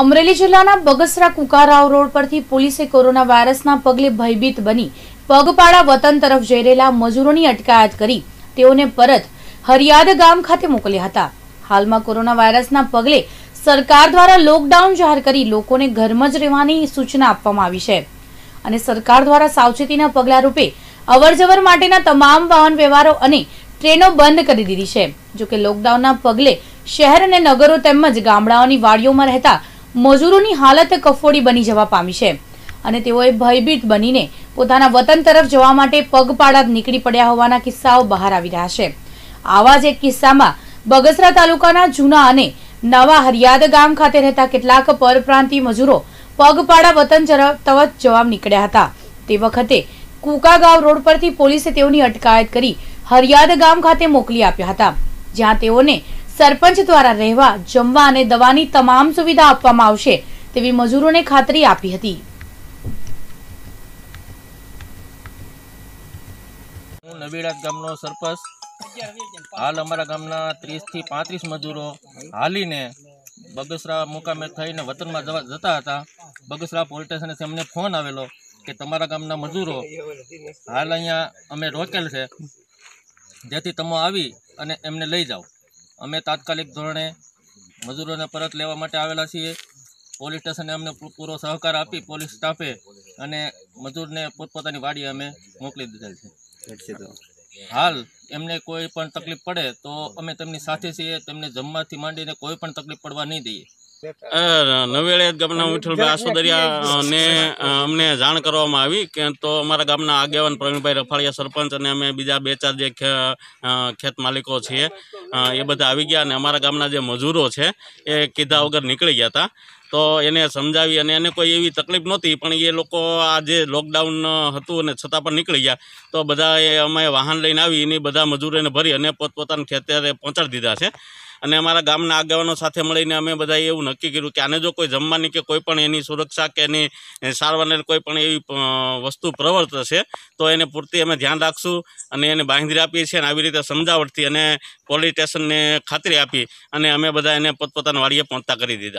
અમરેલી જિલ્લાના બગસરા કુકારાવ રોડ પરથી પોલીસે કોરોના વાયરસના પગલે ભયભીત બની પગપાળા વતન તરફ જઈ રહેલા મજૂરોની અટકાયત કરી તેઓને પરત હરિયાદ ગામ ખાતે મોકલ્યા હતા હાલમાં કોરોના વાયરસના પગલે સરકાર દ્વારા લોકડાઉન જાહેર કરી લોકોને ઘરમાં જ રહેવાની સૂચના આપવામાં આવી છે અને સરકાર દ્વારા સાવચેતીના પગલા રૂપે અવરજવર માટેના તમામ વાહન વ્યવહારો અને ટ્રેનો બંધ કરી દીધી છે જોકે લોકડાઉનના પગલે શહેર અને નગરો તેમજ ગામડાઓની વાડીઓમાં રહેતા મજૂરોની હાલત કફોડી બની જવા પામી છે અને તેઓએ ભયભીત બનીને પોતાના વતન તરફ જવા માટે પગપાળા નીકળી પડ્યા હોવાના કિસ્સાઓ બહાર આવી રહ્યા છે આવા જ એક કિસ્સામાં બગસરા તાલુકાના જૂના અને નવા હરિયાદ ગામ ખાતે રહેતા કેટલાક પરપ્રાંતિય મજૂરો પગપાળા વતન તરફ જવા નીકળ્યા હતા તે વખતે કુકાગાંવ રોડ પરથી પોલીસે તેઓની અટકાયત કરી હરિયાદ ગામ ખાતે મોકલી આપ્યા હતા જ્યાં તેઓને સરપંચ દ્વારા રહેવા જમવા અને દવાની તમામ સુવિધા આપવામાં આવશે તેવી મજૂરોને ખાતરી આપી હતી હું નવીડા ગામનો સરપંચ હાલ અમારા ગામના ત્રીસ થી પાંત્રીસ મજૂરો હાલીને બગસરા મુકામે થઈને વતનમાં જતા હતા બગસરા પોલીસ સ્ટેશને અમને ફોન આવેલો કે તમારા ગામના મજૂરો હાલ અહીંયા અમે રોકેલ છે જેથી તમે આવી અને એમને લઈ જાઓ અમે તાત્કાલિક ધોરણે મજૂરોને પરત લેવા માટે આવેલા છીએ પોલીસ સ્ટેશને અમને પૂરો સહકાર આપી પોલીસ સ્ટાફે અને મજૂરને પોતપોતાની વાડી અમે મોકલી દીધેલ છે હાલ એમને કોઈ પણ તકલીફ પડે તો અમે તેમની સાથે છીએ તેમને જમવાથી માંડીને કોઈ પણ તકલીફ પડવા નહીં દઈએ નવેળે ગામના વિઠ્ઠલભાઈ આસોદરિયા ને અમને જાણ કરવામાં આવી કે તો અમારા ગામના આગેવાન પ્રવીણભાઈ રફાળિયા સરપંચ અને અમે બીજા બે ચાર જે ખેત માલિકો છીએ એ બધા આવી ગયા અને અમારા ગામના જે મજૂરો છે એ કીધા વગર નીકળી ગયા હતા તો એને સમજાવી અને એને કોઈ એવી તકલીફ નહોતી પણ એ લોકો આ જે લોકડાઉન હતું અને છતાં પણ નીકળી ગયા તો બધા અમે વાહન લઈને આવી એની બધા મજૂરોને ભરી અને પોતપોતાના ખેતરે પહોંચાડી દીધા છે અને અમારા ગામના આગેવાનો સાથે મળીને અમે બધાએ એવું નક્કી કર્યું કે આને જો કોઈ જમવાની કે કોઈ પણ એની સુરક્ષા કે એની સારવારને કોઈ પણ એવી વસ્તુ પ્રવર્તશે તો એને પૂરતી અમે ધ્યાન રાખશું અને એને બાંધી આપીએ છીએ અને આવી રીતે સમજાવટથી અને પોલીસ સ્ટેશનને ખાતરી આપી અને અમે બધા એને પોતપોતાના વાડીએ પહોંચતા કરી દીધા